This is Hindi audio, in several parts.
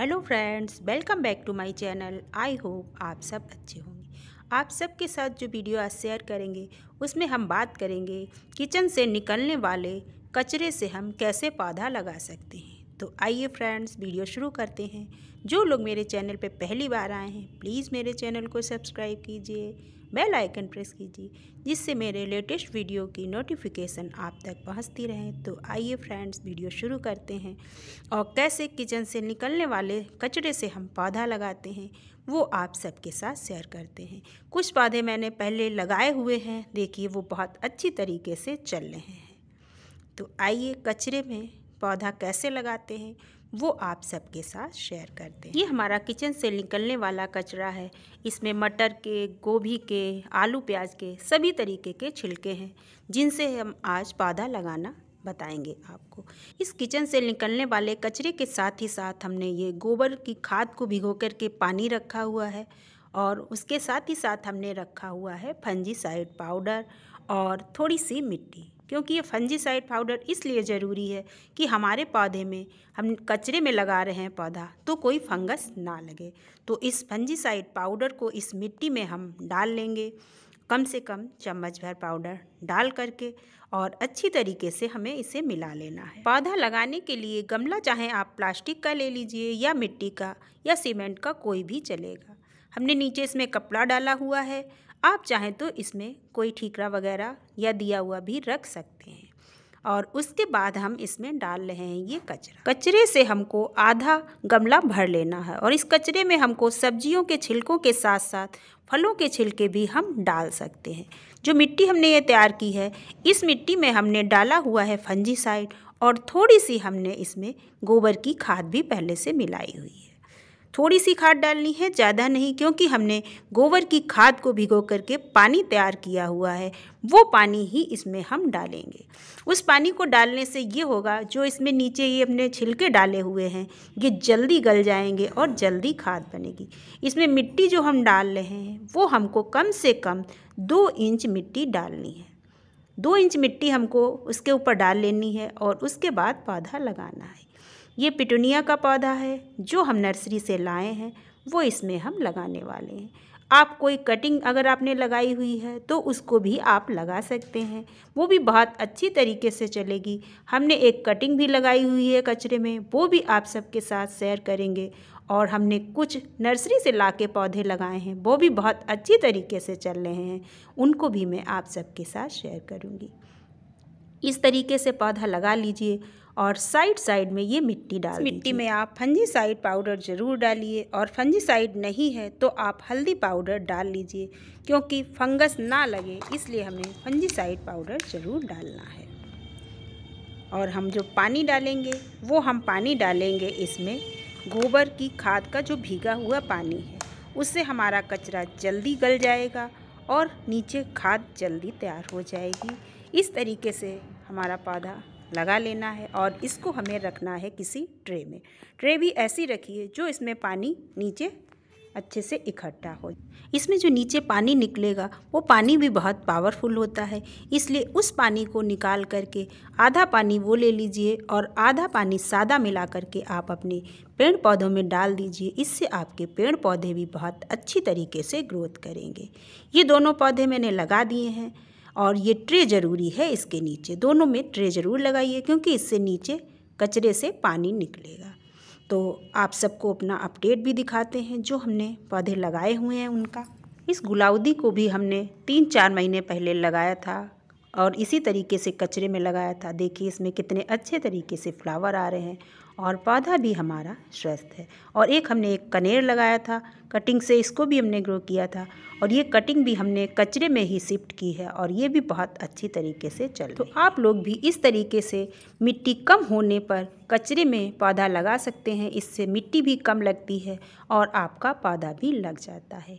hello friends welcome back to my channel I hope आप सब अच्छे होंगे आप सबके साथ जो वीडियो आज शेयर करेंगे उसमें हम बात करेंगे किचन से निकलने वाले कचरे से हम कैसे पौधा लगा सकते हैं तो आइए फ्रेंड्स वीडियो शुरू करते हैं जो लोग मेरे चैनल पर पहली बार आए हैं प्लीज़ मेरे चैनल को सब्सक्राइब कीजिए बेल आइकन प्रेस कीजिए जिससे मेरे लेटेस्ट वीडियो की नोटिफिकेशन आप तक पहुंचती रहे तो आइए फ्रेंड्स वीडियो शुरू करते हैं और कैसे किचन से निकलने वाले कचरे से हम पौधा लगाते हैं वो आप सबके साथ शेयर करते हैं कुछ पौधे मैंने पहले लगाए हुए हैं देखिए वो बहुत अच्छी तरीके से चल रहे हैं तो आइए कचरे में पौधा कैसे लगाते हैं वो आप सबके साथ शेयर करते हैं ये हमारा किचन से निकलने वाला कचरा है इसमें मटर के गोभी के आलू प्याज के सभी तरीके के छिलके हैं जिनसे हम आज पौधा लगाना बताएंगे आपको इस किचन से निकलने वाले कचरे के साथ ही साथ हमने ये गोबर की खाद को भिगो कर के पानी रखा हुआ है और उसके साथ ही साथ हमने रखा हुआ है फंजी पाउडर और थोड़ी सी मिट्टी क्योंकि ये फंजीसाइड पाउडर इसलिए ज़रूरी है कि हमारे पौधे में हम कचरे में लगा रहे हैं पौधा तो कोई फंगस ना लगे तो इस फंजीसाइड पाउडर को इस मिट्टी में हम डाल लेंगे कम से कम चम्मच भर पाउडर डाल करके और अच्छी तरीके से हमें इसे मिला लेना है पौधा लगाने के लिए गमला चाहे आप प्लास्टिक का ले लीजिए या मिट्टी का या सीमेंट का कोई भी चलेगा हमने नीचे इसमें कपड़ा डाला हुआ है आप चाहें तो इसमें कोई ठीकरा वगैरह या दिया हुआ भी रख सकते हैं और उसके बाद हम इसमें डाल रहे हैं ये कचरा कचरे से हमको आधा गमला भर लेना है और इस कचरे में हमको सब्जियों के छिलकों के साथ साथ फलों के छिलके भी हम डाल सकते हैं जो मिट्टी हमने ये तैयार की है इस मिट्टी में हमने डाला हुआ है फंजीसाइड और थोड़ी सी हमने इसमें गोबर की खाद भी पहले से मिलाई हुई है थोड़ी सी खाद डालनी है ज़्यादा नहीं क्योंकि हमने गोबर की खाद को भिगो करके पानी तैयार किया हुआ है वो पानी ही इसमें हम डालेंगे उस पानी को डालने से ये होगा जो इसमें नीचे ये अपने छिलके डाले हुए हैं ये जल्दी गल जाएंगे और जल्दी खाद बनेगी इसमें मिट्टी जो हम डाल रहे हैं वो हमको कम से कम दो इंच मिट्टी डालनी है दो इंच मिट्टी हमको उसके ऊपर डाल लेनी है और उसके बाद पौधा लगाना है ये पिटूनिया का पौधा है जो हम नर्सरी से लाए हैं वो इसमें हम लगाने वाले हैं आप कोई कटिंग अगर आपने लगाई हुई है तो उसको भी आप लगा सकते हैं वो भी बहुत अच्छी तरीके से चलेगी हमने एक कटिंग भी लगाई हुई है कचरे में वो भी आप सबके साथ शेयर करेंगे और हमने कुछ नर्सरी से ला के पौधे लगाए हैं वो भी बहुत अच्छी तरीके से चल रहे हैं उनको भी मैं आप सबके साथ शेयर करूँगी इस तरीके से पौधा लगा लीजिए और साइड साइड में ये मिट्टी डाल मिट्टी में आप फंजी साइड पाउडर ज़रूर डालिए और फंजी साइड नहीं है तो आप हल्दी पाउडर डाल लीजिए क्योंकि फंगस ना लगे इसलिए हमें फंजी साइड पाउडर ज़रूर डालना है और हम जो पानी डालेंगे वो हम पानी डालेंगे इसमें गोबर की खाद का जो भीगा हुआ पानी है उससे हमारा कचरा जल्दी गल जाएगा और नीचे खाद जल्दी तैयार हो जाएगी इस तरीके से हमारा पौधा लगा लेना है और इसको हमें रखना है किसी ट्रे में ट्रे भी ऐसी रखी है जो इसमें पानी नीचे अच्छे से इकट्ठा हो इसमें जो नीचे पानी निकलेगा वो पानी भी बहुत पावरफुल होता है इसलिए उस पानी को निकाल करके आधा पानी वो ले लीजिए और आधा पानी सादा मिला करके आप अपने पेड़ पौधों में डाल दीजिए इससे आपके पेड़ पौधे भी बहुत अच्छी तरीके से ग्रोथ करेंगे ये दोनों पौधे मैंने लगा दिए हैं और ये ट्रे ज़रूरी है इसके नीचे दोनों में ट्रे ज़रूर लगाइए क्योंकि इससे नीचे कचरे से पानी निकलेगा तो आप सबको अपना अपडेट भी दिखाते हैं जो हमने पौधे लगाए हुए हैं उनका इस गुलाउदी को भी हमने तीन चार महीने पहले लगाया था और इसी तरीके से कचरे में लगाया था देखिए इसमें कितने अच्छे तरीके से फ्लावर आ रहे हैं और पौधा भी हमारा स्वस्थ है और एक हमने एक कनेर लगाया था कटिंग से इसको भी हमने ग्रो किया था और ये कटिंग भी हमने कचरे में ही शिफ्ट की है और ये भी बहुत अच्छी तरीके से चल तो आप लोग भी इस तरीके से मिट्टी कम होने पर कचरे में पौधा लगा सकते हैं इससे मिट्टी भी कम लगती है और आपका पौधा भी लग जाता है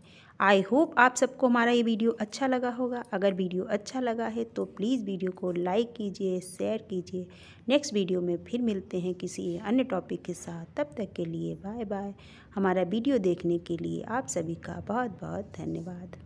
आई होप आप सबको हमारा ये वीडियो अच्छा लगा होगा अगर वीडियो अच्छा लगा है तो प्लीज़ वीडियो को लाइक कीजिए शेयर कीजिए नेक्स्ट वीडियो में फिर मिलते हैं किसी अन्य टॉपिक के साथ तब तक के लिए बाय बाय हमारा वीडियो देखने के लिए आप सभी का बहुत बहुत धन्यवाद